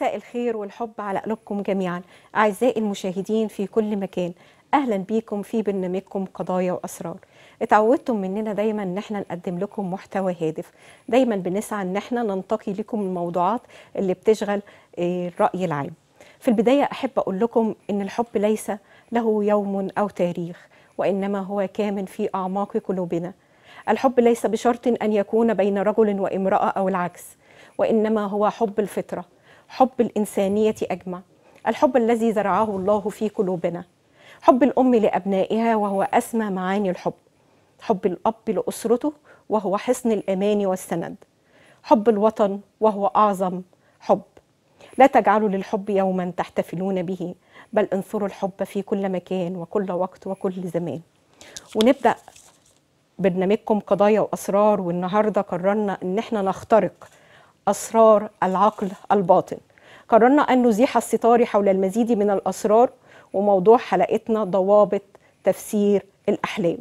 مساء الخير والحب على قلوبكم جميعا أعزائي المشاهدين في كل مكان أهلا بيكم في برنامجكم قضايا وأسرار اتعودتم مننا دايما ان احنا نقدم لكم محتوى هادف دايما بنسعى ان احنا ننتقي لكم الموضوعات اللي بتشغل آه، الرأي العام في البداية أحب أقول لكم أن الحب ليس له يوم أو تاريخ وإنما هو كامن في أعماق قلوبنا الحب ليس بشرط أن يكون بين رجل وامرأة أو العكس وإنما هو حب الفطرة حب الإنسانية أجمع الحب الذي زرعه الله في قلوبنا حب الأم لأبنائها وهو أسمى معاني الحب حب الأب لأسرته وهو حصن الأمان والسند حب الوطن وهو أعظم حب لا تجعلوا للحب يوما تحتفلون به بل انصروا الحب في كل مكان وكل وقت وكل زمان ونبدأ برنامجكم قضايا وأسرار والنهاردة قررنا أن احنا نخترق أسرار العقل الباطن قررنا أن نزيح الستار حول المزيد من الأسرار وموضوع حلقتنا ضوابط تفسير الأحلام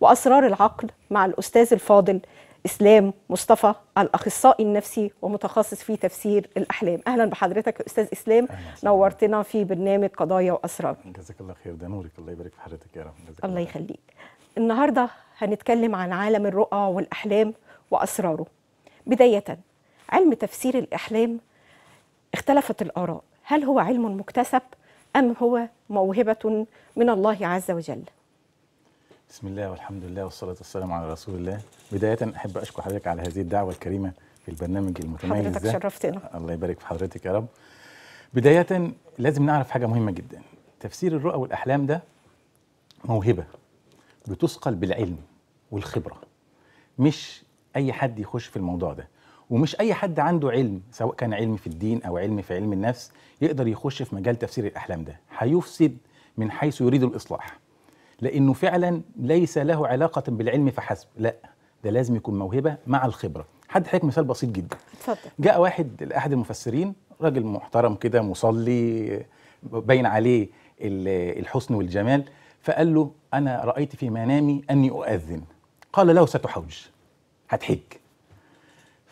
وأسرار العقل مع الأستاذ الفاضل إسلام مصطفى الأخصائي النفسي ومتخصص في تفسير الأحلام أهلا بحضرتك يا أستاذ إسلام نورتنا في برنامج قضايا وأسرار جزاك الله خير ده نورك الله يبارك في حضرتك يا رب الله يخليك النهاردة هنتكلم عن عالم الرؤى والأحلام وأسراره بداية علم تفسير الأحلام اختلفت الآراء هل هو علم مكتسب أم هو موهبة من الله عز وجل بسم الله والحمد لله والصلاة والسلام على رسول الله بداية أحب أشكر حضرتك على هذه الدعوة الكريمة في البرنامج المتميز حضرتك ده. شرفتنا الله يبارك في حضرتك يا رب بداية لازم نعرف حاجة مهمة جدا تفسير الرؤى والأحلام ده موهبة بتثقل بالعلم والخبرة مش أي حد يخش في الموضوع ده ومش اي حد عنده علم سواء كان علم في الدين او علم في علم النفس يقدر يخش في مجال تفسير الاحلام ده هيفسد من حيث يريد الاصلاح لانه فعلا ليس له علاقه بالعلم فحسب لا ده لازم يكون موهبه مع الخبره حد حضرتك مثال بسيط جدا اتفضل جاء واحد لاحد المفسرين راجل محترم كده مصلي باين عليه الحسن والجمال فقال له انا رايت في منامي اني اؤذن قال له ستحوج هتحج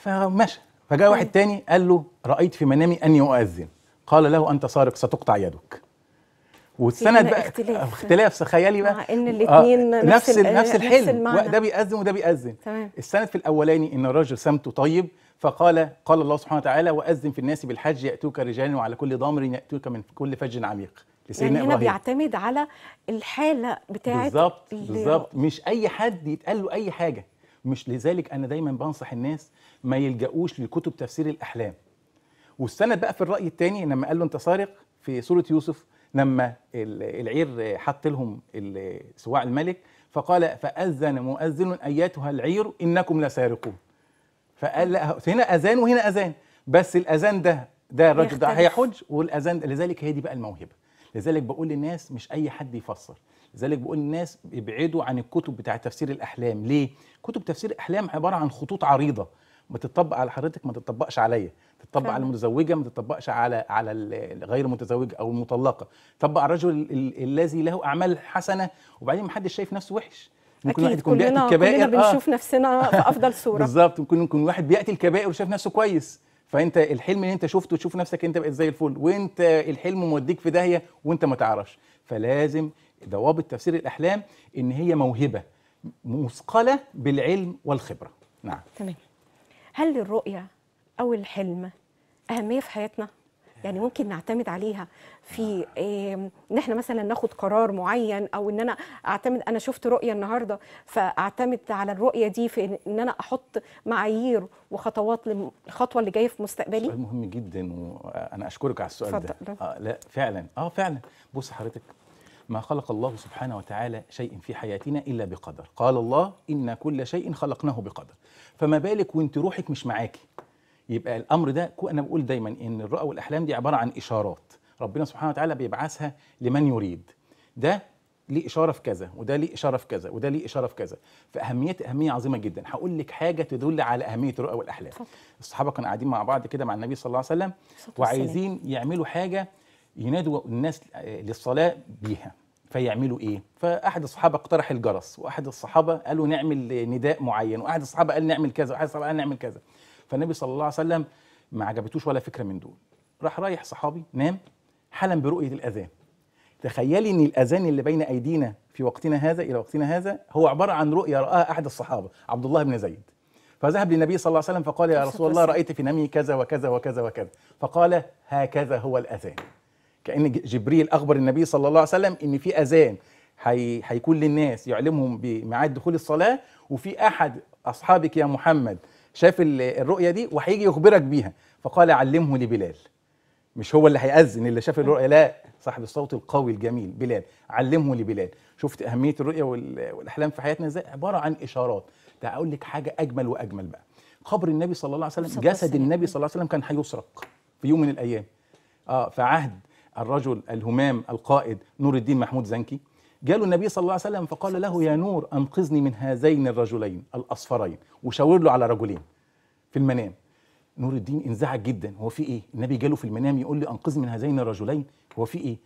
فمشى فجاء واحد طيب. تاني قال له رأيت في منامي أني أؤذن قال له أنت سارق ستقطع يدك والسند بقى اختلاف اختلاف خيالي بقى مع ان الاثنين آه نفس نفس, نفس الحلم نفس ده بيأذن وده بيأذن تمام السند في الاولاني ان الرجل سمته طيب فقال قال الله سبحانه وتعالى واذن في الناس بالحج ياتوك رجالا وعلى كل ضامر ياتوك من كل فج عميق لسيدنا يعني هنا بيعتمد على الحاله بتاعت بالظبط بالظبط مش اي حد يتقال له اي حاجه مش لذلك انا دايما بنصح الناس ما يلجأوش لكتب تفسير الاحلام واستند بقى في الراي الثاني لما قال له انت سارق في سوره يوسف لما العير حط لهم سواع الملك فقال فاذن مؤذن ايتها العير انكم لسارقون فقال لا هنا اذان وهنا اذان بس الاذان ده ده الراجل ده هيحج والاذان لذلك هي دي بقى الموهبه لذلك بقول للناس مش اي حد يفسر لذلك بقول للناس ابعدوا عن الكتب بتاع تفسير الاحلام ليه كتب تفسير الاحلام عباره عن خطوط عريضه بتطبق على حضرتك ما تطبقش عليا تطبق على المتزوجه ما تطبقش على على الغير متزوجه او المطلقه طبق على الرجل الذي له اعمال حسنه وبعدين ما حدش شايف نفسه وحش ممكن أكيد يكون بيأتي الكبائر كلنا بنشوف آه. نفسنا في افضل صوره بالظبط ممكن يكون واحد بيأتي الكبائر وشايف نفسه كويس فانت الحلم اللي انت شفته تشوف نفسك انت بقيت زي الفل وانت الحلم موديك في داهيه وانت ما تعرفش فلازم ضوابط تفسير الاحلام ان هي موهبه مثقله بالعلم والخبره نعم تمام هل للرؤيه او الحلم اهميه في حياتنا يعني ممكن نعتمد عليها في ان احنا مثلا ناخد قرار معين او ان انا اعتمد انا شفت رؤيه النهارده فاعتمد على الرؤيه دي في ان انا احط معايير وخطوات للخطوه اللي جايه في مستقبلي سؤال مهم جدا وانا اشكرك على السؤال فضل. ده آه لا فعلا اه فعلا بص حضرتك ما خلق الله سبحانه وتعالى شيء في حياتنا الا بقدر قال الله ان كل شيء خلقناه بقدر فما بالك وانت روحك مش معاكي يبقى الامر ده انا بقول دايما ان الرؤى والاحلام دي عباره عن اشارات ربنا سبحانه وتعالى بيبعثها لمن يريد ده ليه اشاره في كذا وده ليه اشاره في كذا وده ليه اشاره في كذا فاهميتها اهميه عظيمه جدا هقول لك حاجه تدل على اهميه الرؤى والاحلام الصحابه كانوا قاعدين مع بعض كده مع النبي صلى الله عليه وسلم وعايزين يعملوا حاجه ينادوا الناس آه، للصلاه بيها فيعملوا ايه فاحد الصحابه اقترح الجرس واحد الصحابه قالوا نعمل نداء معين واحد الصحابه قال نعمل كذا واحد الصحابه قال نعمل كذا فالنبي صلى الله عليه وسلم ما عجبتوش ولا فكره من دول راح رايح صحابي نام حلم برؤيه الاذان تخيلي ان الاذان اللي بين ايدينا في وقتنا هذا الى وقتنا هذا هو عباره عن رؤيه راها احد الصحابه عبد الله بن زيد فذهب للنبي صلى الله عليه وسلم فقال يا رسول الله رايت في نمي كذا وكذا وكذا وكذا فقال هكذا هو الاذان كان جبريل اخبر النبي صلى الله عليه وسلم ان في اذان هيكون للناس يعلمهم بميعاد دخول الصلاه وفي احد اصحابك يا محمد شاف الرؤيه دي وهيجي يخبرك بيها فقال علمه لبلال مش هو اللي هيأذن اللي شاف الرؤيه لا صاحب الصوت القوي الجميل بلال علمه لبلال شفت اهميه الرؤيه والاحلام في حياتنا ازاي عباره عن اشارات ده اقول لك حاجه اجمل واجمل بقى قبر النبي صلى الله عليه وسلم جسد النبي صلى الله عليه وسلم كان هيسرق في يوم من الايام اه فعهد الرجل الهمام القائد نور الدين محمود زنكي جاله النبي صلى الله عليه وسلم فقال له يا نور أنقذني من هذين الرجلين الأصفرين وشاور له على رجلين في المنام نور الدين انزعج جدا هو في ايه النبي جاله في المنام يقول لي انقذني من هذين الرجلين هو في ايه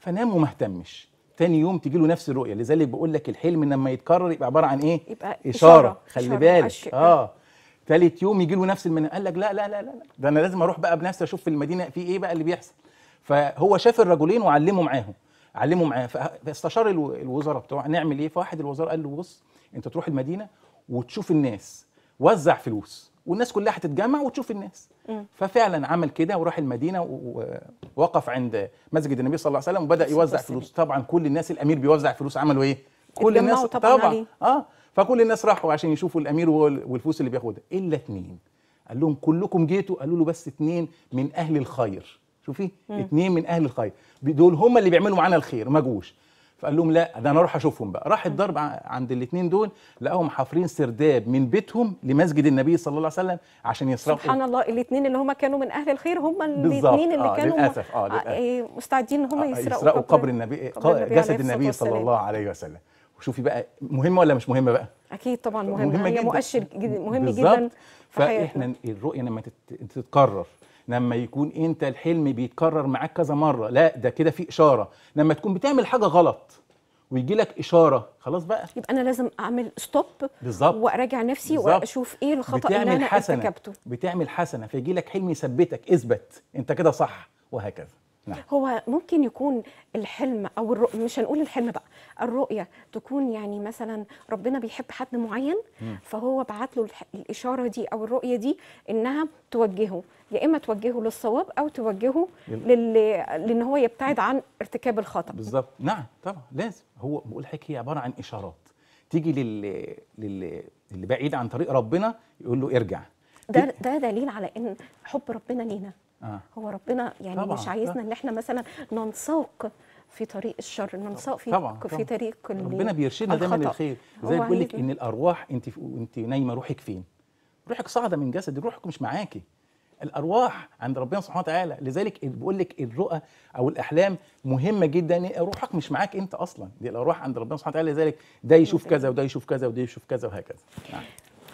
فنام وما اهتمش تاني يوم تجي له نفس الرؤيه لذلك بقول لك الحلم لما يتكرر يبقى عباره عن ايه يبقى اشاره, خلي بالك اه ثالث يوم يجي له نفس المنام قال لك لا لا لا لا ده انا لازم اروح بقى بنفسي اشوف في المدينه في ايه بقى اللي بيحصل فهو شاف الرجلين وعلمه معاهم علمه معاه فاستشار الوزراء بتوع نعمل ايه فواحد الوزراء قال له بص انت تروح المدينه وتشوف الناس وزع فلوس والناس كلها هتتجمع وتشوف الناس ففعلا عمل كده وراح المدينه ووقف عند مسجد النبي صلى الله عليه وسلم وبدا يوزع فلوس طبعا كل الناس الامير بيوزع فلوس عملوا ايه كل الناس طبعا, طبعا. اه فكل الناس راحوا عشان يشوفوا الامير والفلوس اللي بياخدها الا اثنين قال لهم كلكم جيتوا قالوا له بس اثنين من اهل الخير شوفي اثنين من اهل الخير دول هم اللي بيعملوا معانا الخير ما جوش فقال لهم لا ده انا اروح اشوفهم بقى راح الضرب عند الاثنين دول لقاهم حافرين سرداب من بيتهم لمسجد النبي صلى الله عليه وسلم عشان يسرقوا سبحان الله الاثنين اللي هم كانوا من اهل الخير هم الاثنين اللي آه كانوا للأسف آه للأسف. آه، إيه، مستعدين ان هم آه, آه، يسرقوا, يسرقوا قبر النبي قبر النبي جسد النبي صلى الله عليه وسلم وشوفي بقى مهمه ولا مش مهمه بقى اكيد طبعا مهمه مهم هي جداً. مؤشر جداً مهم جدا فاحنا الرؤيه لما تتكرر لما يكون انت الحلم بيتكرر معاك كذا مره لا ده كده في اشاره لما تكون بتعمل حاجه غلط ويجي لك اشاره خلاص بقى يبقى انا لازم اعمل ستوب بالظبط واراجع نفسي بالزبط. واشوف ايه الخطا اللي انا حسنة. ارتكبته بتعمل حسنه فيجي لك حلم يثبتك اثبت انت كده صح وهكذا نعم. هو ممكن يكون الحلم او الرؤية مش هنقول الحلم بقى الرؤيه تكون يعني مثلا ربنا بيحب حد معين مم. فهو بعت له الاشاره دي او الرؤيه دي انها توجهه يا اما توجهه للصواب او توجهه لل... لان هو يبتعد عن ارتكاب الخطا بالظبط نعم طبعا لازم هو بقول حكي هي عباره عن اشارات تيجي لل... لل... اللي بعيد عن طريق ربنا يقول له ارجع ده ده دليل على ان حب ربنا لينا آه. هو ربنا يعني طبعًا. مش عايزنا ان احنا مثلا ننساق في طريق الشر ننساق في طبعًا. طبعًا. في طريق ربنا بيرشدنا دايما للخير زي بيقول لك ان الارواح انت انت نايمه روحك فين روحك صاعده من جسد روحك مش معاكي الارواح عند ربنا سبحانه وتعالى لذلك بيقول لك الرؤى او الاحلام مهمه جدا روحك مش معاك انت اصلا دي الارواح عند ربنا سبحانه وتعالى لذلك ده يشوف كذا وده يشوف كذا وده يشوف كذا وهكذا يعني.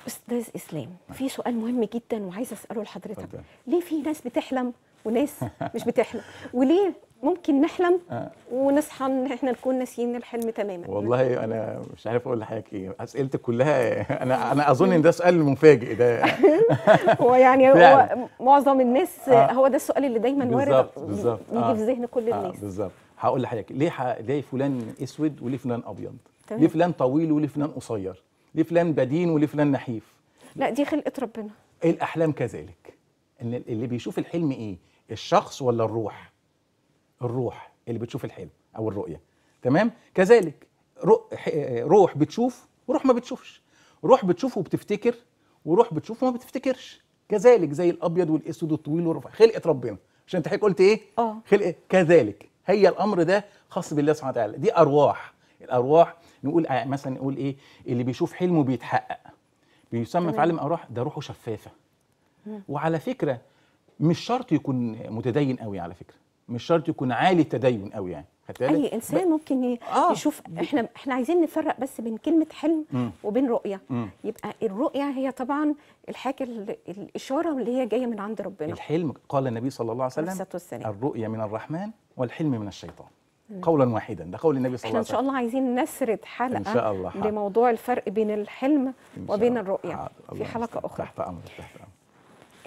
استاذ اسلام في سؤال مهم جدا وعايزه اساله لحضرتك ليه في ناس بتحلم وناس مش بتحلم وليه ممكن نحلم آه. ونصحى ان احنا نكون ناسيين الحلم تماما والله انا مش عارف اقول لحضرتك ايه اسئلتك كلها انا انا اظن ان ده سؤال مفاجئ ده هو يعني هو معظم الناس آه. هو ده السؤال اللي دايما وارد بالظبط يجي في آه. ذهن كل الناس بالظبط هقول لحضرتك ليه ليه فلان اسود وليه فلان ابيض تمام. ليه فلان طويل وليه فلان قصير ليه فلان بدين وليه فلان نحيف لا دي خلقه ربنا الاحلام كذلك ان اللي بيشوف الحلم ايه الشخص ولا الروح الروح اللي بتشوف الحلم او الرؤيه تمام كذلك روح بتشوف وروح ما بتشوفش روح بتشوف وبتفتكر وروح بتشوف وما بتفتكرش كذلك زي الابيض والاسود والطويل والرفيع خلقه ربنا عشان انت حضرتك قلت ايه اه خلقه كذلك هي الامر ده خاص بالله سبحانه وتعالى دي ارواح الارواح نقول مثلا نقول ايه اللي بيشوف حلمه بيتحقق بيسمى في عالم الارواح ده روحه شفافه وعلى فكره مش شرط يكون متدين قوي على فكره مش شرط يكون عالي التدين قوي يعني اي انسان ممكن ممكن آه. يشوف احنا احنا عايزين نفرق بس بين كلمه حلم م. وبين رؤيه م. يبقى الرؤيه هي طبعا الحاجه الاشاره اللي هي جايه من عند ربنا الحلم قال النبي صلى الله عليه وسلم الرؤيه من الرحمن والحلم من الشيطان قولا واحدا ده قول النبي صلى الله عليه وسلم احنا ان شاء الله عايزين نسرد حلقه إن شاء الله لموضوع الفرق بين الحلم وبين الرؤيه في حلقه اخرى تحت امر تحت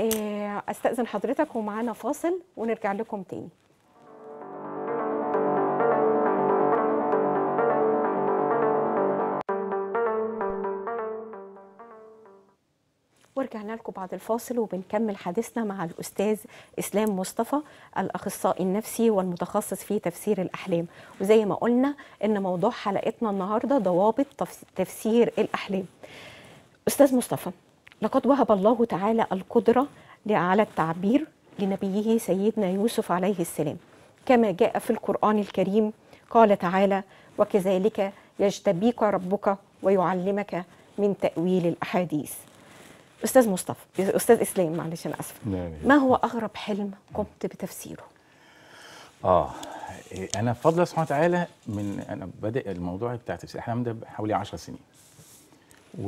آه، استاذن حضرتك ومعانا فاصل ونرجع لكم تاني رجعنا لكم بعد الفاصل وبنكمل حديثنا مع الاستاذ اسلام مصطفى الاخصائي النفسي والمتخصص في تفسير الاحلام وزي ما قلنا ان موضوع حلقتنا النهارده ضوابط تفسير الاحلام استاذ مصطفى لقد وهب الله تعالى القدره على التعبير لنبيه سيدنا يوسف عليه السلام كما جاء في القران الكريم قال تعالى وكذلك يجتبيك ربك ويعلمك من تاويل الاحاديث استاذ مصطفى استاذ اسلام معلش انا اسف ما هو اغرب حلم قمت بتفسيره اه انا بفضل الله سبحانه وتعالى من انا بادئ الموضوع بتاع تفسير الاحلام ده حوالي 10 سنين و...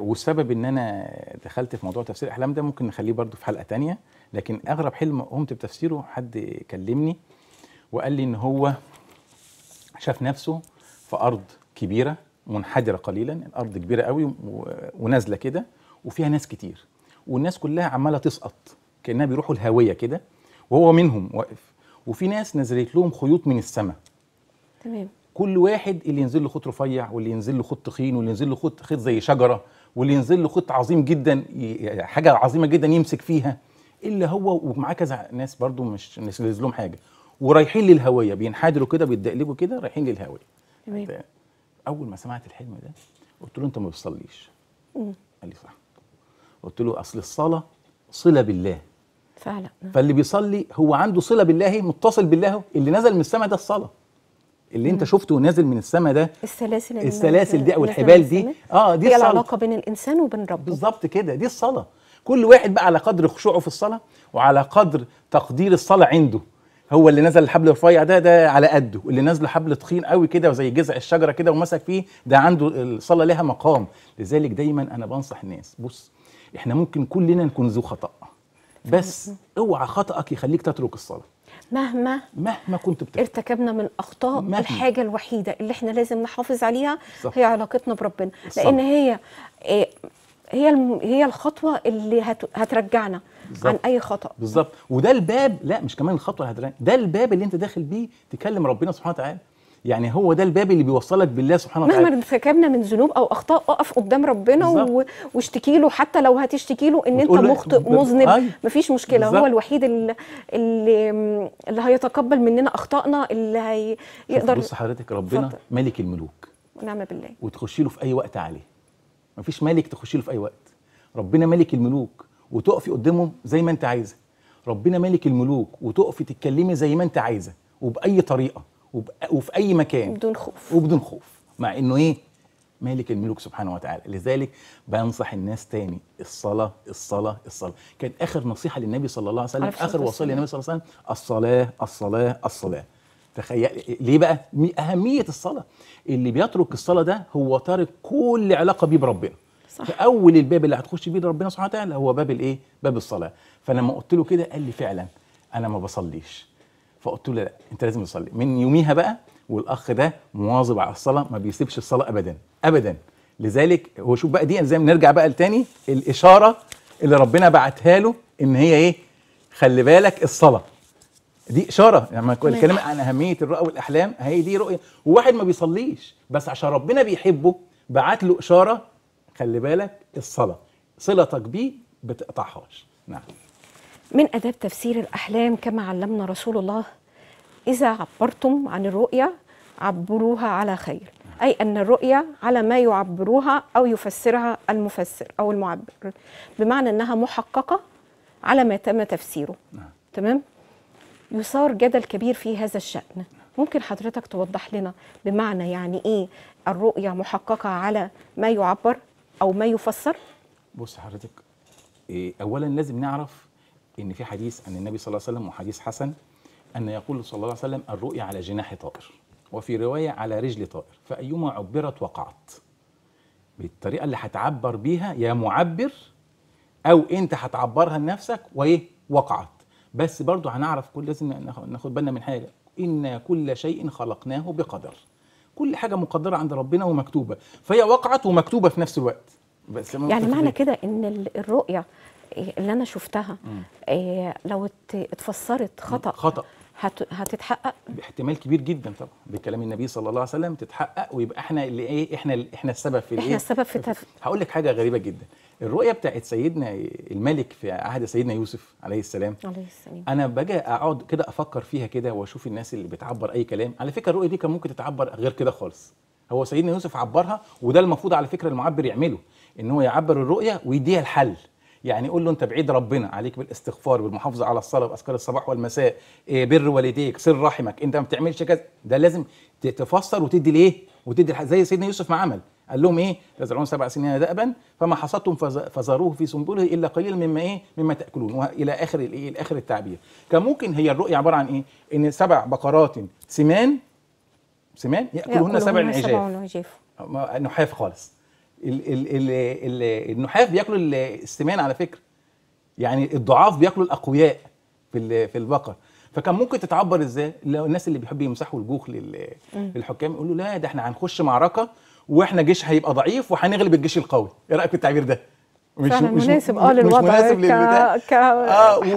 والسبب ان انا دخلت في موضوع تفسير الاحلام ده ممكن نخليه برضو في حلقه تانية لكن اغرب حلم قمت بتفسيره حد كلمني وقال لي ان هو شاف نفسه في ارض كبيره منحدره قليلا الارض كبيره قوي و... ونازله كده وفيها ناس كتير والناس كلها عماله تسقط كانها بيروحوا الهاويه كده وهو منهم واقف وفي ناس نزلت لهم خيوط من السماء تمام كل واحد اللي ينزل له خيط رفيع واللي ينزل له خيط تخين واللي ينزل له خيط خيط زي شجره واللي ينزل له خيط عظيم جدا يعني حاجه عظيمه جدا يمسك فيها الا هو ومعاه كذا ناس برضو مش نزل لهم حاجه ورايحين للهويه بينحدروا كده بيتدقلبوا كده رايحين للهويه تمام طيب، اول ما سمعت الحلم ده قلت له انت ما بتصليش قال لي صح قلت له اصل الصلاه صله بالله فعلا نعم. فاللي بيصلي هو عنده صله بالله متصل بالله اللي نزل من السماء ده الصلاه اللي انت شفته نازل من السماء ده السلاسل السلاسل دي او الحبال دي اه دي هي العلاقه بين الانسان وبين ربه بالظبط كده دي الصلاه كل واحد بقى على قدر خشوعه في الصلاه وعلى قدر تقدير الصلاه عنده هو اللي نزل الحبل الرفيع ده ده على قده اللي نازله حبل تخين قوي كده وزي جذع الشجره كده ومسك فيه ده عنده الصلاه لها مقام لذلك دايما انا بنصح الناس بص احنا ممكن كلنا نكون ذو خطا بس اوعى خطأك يخليك تترك الصلاة مهما مهما كنت بتعمل ارتكبنا من اخطاء مهما. الحاجه الوحيده اللي احنا لازم نحافظ عليها صح. هي علاقتنا بربنا صح. لان هي إيه، هي هي الخطوه اللي هترجعنا بالزبط. عن اي خطا بالظبط وده الباب لا مش كمان الخطوه هترجعنا ده الباب اللي انت داخل بيه تكلم ربنا سبحانه وتعالى يعني هو ده الباب اللي بيوصلك بالله سبحانه وتعالى مهما ارتكبنا من ذنوب او اخطاء اقف قدام ربنا واشتكي له حتى لو هتشتكي له ان انت مخطئ مذنب أيوة. مفيش مشكله بالزبط. هو الوحيد اللي اللي, اللي هيتقبل مننا اخطائنا اللي هيقدر بص حضرتك ربنا فضل. ملك الملوك ونعم بالله وتخشي له في اي وقت عليه مفيش ملك تخشي له في اي وقت ربنا ملك الملوك وتقفي قدامه زي ما انت عايزه ربنا ملك الملوك وتقفي تتكلمي زي ما انت عايزه وباي طريقه وفي اي مكان بدون خوف وبدون خوف مع انه ايه مالك الملوك سبحانه وتعالى لذلك بنصح الناس تاني الصلاة الصلاة الصلاة كانت آخر نصيحة للنبي صلى الله عليه وسلم آخر وصية للنبي صلى الله عليه وسلم الصلاة الصلاة الصلاة تخيل ليه بقى أهمية الصلاة اللي بيترك الصلاة ده هو تارك كل علاقة بيه بربنا صح. فأول الباب اللي هتخش بيه ربنا سبحانه وتعالى هو باب الإيه باب الصلاة فلما قلت له كده قال لي فعلا أنا ما بصليش فقلت له لا انت لازم تصلي من يوميها بقى والاخ ده مواظب على الصلاه ما بيسيبش الصلاه ابدا ابدا لذلك هو شوف بقى دي زي نرجع بقى لتاني الاشاره اللي ربنا بعتها له ان هي ايه خلي بالك الصلاه دي اشاره يعني لما يعني الكلام عن اهميه الرؤى والاحلام هي دي رؤيه وواحد ما بيصليش بس عشان ربنا بيحبه بعت له اشاره خلي بالك الصلاه صلتك بيه بتقطعهاش نعم من آداب تفسير الأحلام كما علمنا رسول الله إذا عبرتم عن الرؤيا عبروها على خير أي أن الرؤيا على ما يعبروها أو يفسرها المفسر أو المعبر بمعنى أنها محققة على ما تم تفسيره نعم. تمام يثار جدل كبير في هذا الشأن ممكن حضرتك توضح لنا بمعنى يعني إيه الرؤيا محققة على ما يعبر أو ما يفسر بص حضرتك إيه أولا لازم نعرف ان في حديث عن النبي صلى الله عليه وسلم وحديث حسن ان يقول صلى الله عليه وسلم الرؤيا على جناح طائر وفي روايه على رجل طائر فايما عبرت وقعت بالطريقه اللي هتعبر بيها يا معبر او انت هتعبرها لنفسك وايه وقعت بس برضو هنعرف كل لازم ناخد بالنا من حاجه ان كل شيء خلقناه بقدر كل حاجه مقدره عند ربنا ومكتوبه فهي وقعت ومكتوبه في نفس الوقت بس يعني معنى كده ان الرؤيه اللي انا شفتها إيه لو اتفسرت خطا خطا هت... هتتحقق باحتمال كبير جدا طبعا بكلام النبي صلى الله عليه وسلم تتحقق ويبقى احنا اللي ايه احنا احنا السبب في الايه احنا السبب في تف... هقول لك حاجه غريبه جدا الرؤيه بتاعت سيدنا الملك في عهد سيدنا يوسف عليه السلام عليه السلام انا باجي اقعد كده افكر فيها كده واشوف الناس اللي بتعبر اي كلام على فكره الرؤيه دي كان ممكن تتعبر غير كده خالص هو سيدنا يوسف عبرها وده المفروض على فكره المعبر يعمله ان هو يعبر الرؤيه ويديها الحل يعني قول له انت بعيد ربنا عليك بالاستغفار بالمحافظه على الصلاه واذكار الصباح والمساء إيه، بر والديك سر رحمك انت ما بتعملش كذا ده لازم تفسر وتدي ليه وتدي زي سيدنا يوسف ما عمل قال لهم ايه تزرعون سبع سنين دأبا فما حصدتم فزروه في سنبله الا قليلا مما ايه مما تاكلون والى اخر الايه الاخر التعبير كان ممكن هي الرؤيه عباره عن ايه ان سبع بقرات سمان سمان ياكلهن سبع عجاف نحاف خالص ال ال ال ال النحاف بياكلوا السمان على فكره يعني الضعاف بياكلوا الاقوياء في في البقر فكان ممكن تتعبر ازاي لو الناس اللي بيحبوا يمسحوا الجوخ للحكام يقولوا لا ده احنا هنخش معركه واحنا جيش هيبقى ضعيف وهنغلب الجيش القوي ايه رايك في التعبير ده مش فعلا مش مناسب اه للوضع مش مناسب للبتاع ك...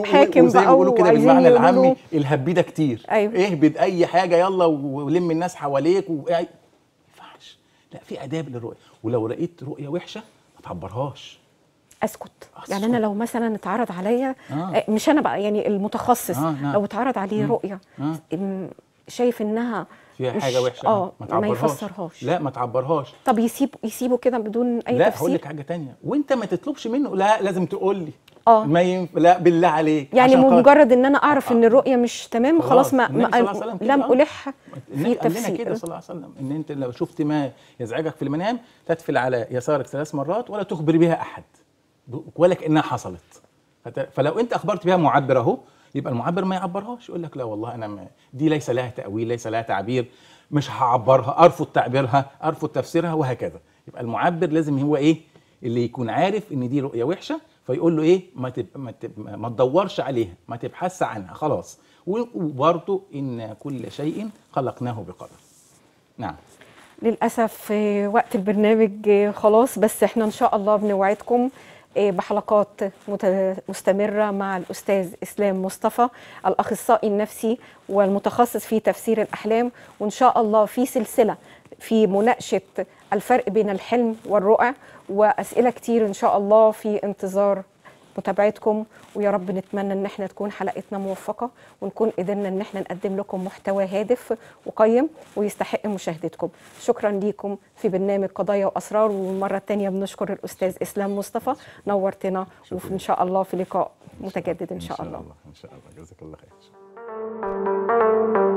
كحاكم آه بقى ما بيقولوا كده بالمعنى العامي الهبيده كتير أيوه. اهبد اي حاجه يلا ولم الناس حواليك و... لا في اداب للرؤيه ولو لقيت رؤيه وحشه ما تعبرهاش أسكت. اسكت يعني انا لو مثلا اتعرض عليا آه. آه، مش انا بقى يعني المتخصص آه, آه. لو اتعرض عليه رؤيه آه. شايف انها فيها مش حاجه وحشه اه ما, تعبرهاش. ما يفسرهاش لا ما تعبرهاش طب يسيب يسيبه كده بدون اي لا تفسير لا هقول لك حاجه تانية وانت ما تطلبش منه لا لازم تقول لي اه ما ينف... لا بالله عليك يعني مجرد ان انا آه، اعرف آه. ان الرؤيه مش تمام خلاص ما, ما لم آه. الح في تفسير كده صلى الله عليه وسلم ان انت لو شفت ما يزعجك في المنام تدفل على يسارك ثلاث مرات ولا تخبر بها احد ولا كانها حصلت فلو انت اخبرت بها معبر اهو يبقى المعبر ما يعبرهاش يقول لك لا والله انا ما دي ليس لها تاويل ليس لها تعبير مش هعبرها ارفض تعبيرها ارفض تفسيرها وهكذا يبقى المعبر لازم هو ايه اللي يكون عارف ان دي رؤيه وحشه فيقول له ايه ما تب... ما, تب... ما تدورش عليها ما تبحث عنها خلاص وبرضه ان كل شيء خلقناه بقدر نعم للاسف آه، وقت البرنامج آه، خلاص بس احنا ان شاء الله بنوعدكم آه، بحلقات مستمره مع الاستاذ اسلام مصطفى الاخصائي النفسي والمتخصص في تفسير الاحلام وان شاء الله في سلسله في مناقشه الفرق بين الحلم والرؤى واسئله كتير ان شاء الله في انتظار متابعتكم ويا رب نتمنى ان احنا تكون حلقتنا موفقه ونكون قدرنا ان احنا نقدم لكم محتوى هادف وقيم ويستحق مشاهدتكم شكرا ليكم في برنامج قضايا واسرار والمره الثانيه بنشكر الاستاذ اسلام مصطفى نورتنا وان شاء الله في لقاء متجدد ان شاء, الله إن شاء الله. الله ان شاء الله جزاك الله خير